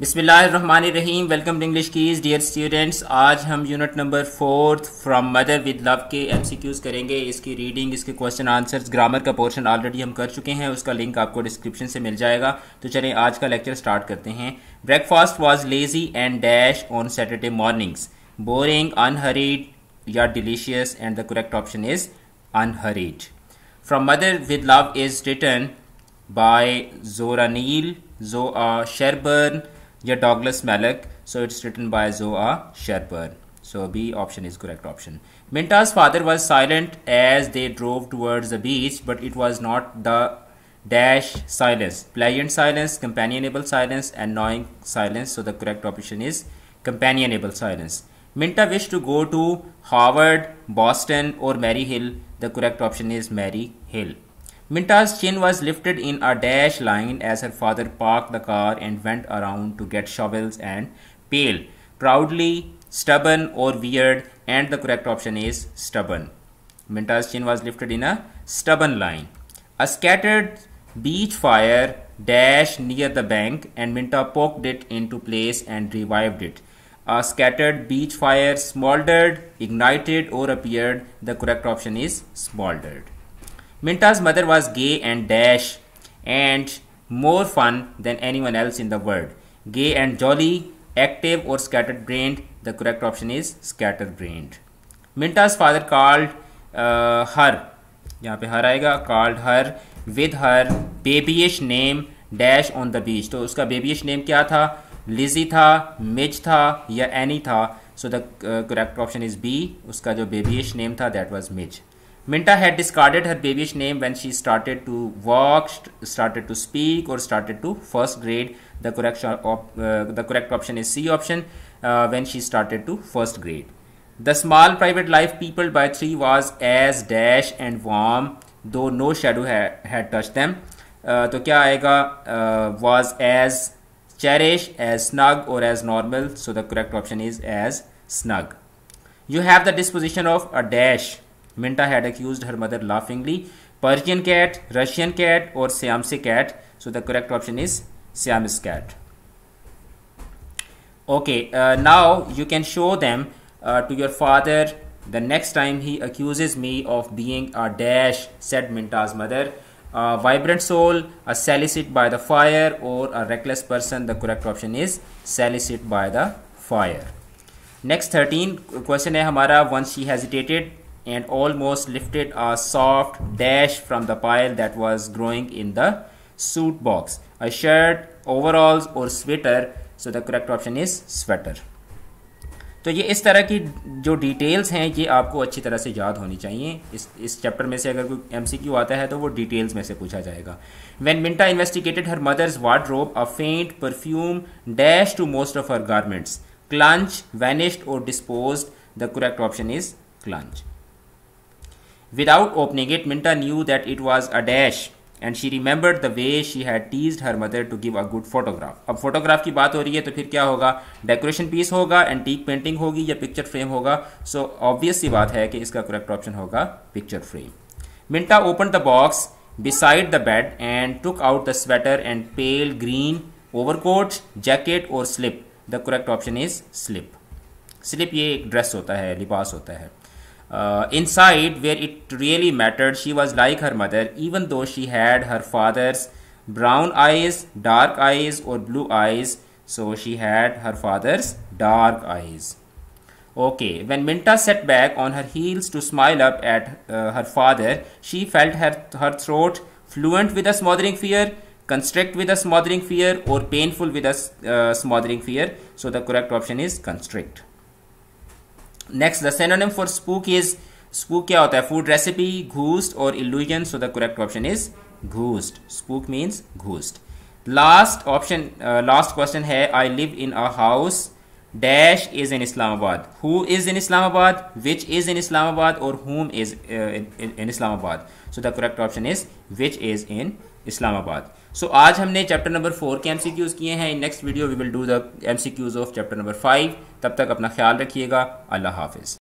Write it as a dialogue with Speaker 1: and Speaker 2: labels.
Speaker 1: बिस्मिल्लाम welcome to English keys dear students आज हम unit number fourth from mother with love के MCQs करेंगे इसकी रीडिंग इसके क्वेश्चन आंसर्स ग्रामर का पोर्शन ऑलरेडी हम कर चुके हैं उसका लिंक आपको डिस्क्रिप्शन से मिल जाएगा तो चलें आज का लेक्चर स्टार्ट करते हैं breakfast was lazy and dash on Saturday mornings boring unhurried या delicious and the correct option is unhurried from mother with love is written by Zora Neale Zoa Sherburne Yeah, Douglas Malek. So it's written by Zoa Sherburn. So B option is correct option. Minta's father was silent as they drove towards the beach, but it was not the dash silence, pleasant silence, companionable silence, annoying silence. So the correct option is companionable silence. Minta wished to go to Harvard, Boston, or Mary Hill. The correct option is Mary Hill. Minta's chin was lifted in a dash line as her father parked the car and went around to get shovels and pail. Proudly, stubborn or weird, and the correct option is stubborn. Minta's chin was lifted in a stubborn line. A scattered beach fire dashed near the bank and Minta poked it into place and revived it. A scattered beach fire smoldered, ignited, or appeared. The correct option is smoldered. Minta's mother was gay and dash and more fun than anyone else in the world. Gay and jolly, active or scattered brained. The correct option is scattered brained. Minta's father called uh, her, यहाँ पे her आएगा called her with her babyish name dash on the beach तो उसका बेबीश name क्या था लिजी था मिज था या एनी था so the correct option is B उसका जो बेबीश नेम था that was Mims Minta had discarded her babyish name when she started to walk, started to speak, or started to first grade. The correct, op, uh, the correct option is C option uh, when she started to first grade. The small private life peopled by three was as dash and warm, though no shadow ha had touched them. Uh, तो क्या आएगा uh, was as cherish, as snug, or as normal. So the correct option is as snug. You have the disposition of a dash. Minta had accused her mother laughingly. Persian cat, Russian cat, or Siamese cat. So the correct option is Siamese cat. Okay, uh, now you can show them uh, to your father the next time he accuses me of being a dash, said Minta's mother. A vibrant soul, a solicit by the fire, or a reckless person. The correct option is solicit by the fire. Next thirteen question है हमारा once she hesitated and almost lifted a soft dash from the pile that was growing in the suit box. A shirt, overalls or sweater. So the correct option is sweater. तो ये इस तरह की जो details हैं ये आपको अच्छी तरह से याद होनी चाहिए इस इस चैप्टर में से अगर कोई एमसीक्यू आता है तो वो डिटेल्स में से पूछा जाएगा when Minta investigated her mother's wardrobe a faint perfume dash to most of her garments clung vanished और disposed the correct option is clung Without opening it, Minta knew that it was a dash. And she remembered the way she had tease her mother to give a good photograph अब photograph की बात हो रही है तो फिर क्या होगा डेकोरेशन पीस होगा एंटीक पेंटिंग होगी या पिक्चर फ्रेम होगा सो ऑब्वियस सी बात है कि इसका करेक्ट ऑप्शन होगा picture frame Minta open the box beside the bed and took out the sweater and pale green overcoat jacket और slip the correct option is slip slip ये एक dress होता है लिबास होता है Uh, inside, where it really mattered, she was like her mother, even though she had her father's brown eyes, dark eyes, or blue eyes. So she had her father's dark eyes. Okay, when Minta sat back on her heels to smile up at uh, her father, she felt her, her throat fluent with a smothering fear, constrict with a smothering fear, or painful with a uh, smothering fear. So the correct option is constrict. Next the synonym for spook is spook क्या होता है food recipe ghost और illusion so the correct option is ghost spook means ghost last option last question है I live in a house dash is in Islamabad who is in Islamabad which is in Islamabad और home is in Islamabad so the correct option is which is in Islamabad so आज हमने chapter number four के M C Qs किए हैं in next video we will do the M C Qs of chapter number five तब तक अपना ख्याल रखिएगा अल्लाह हाफिज़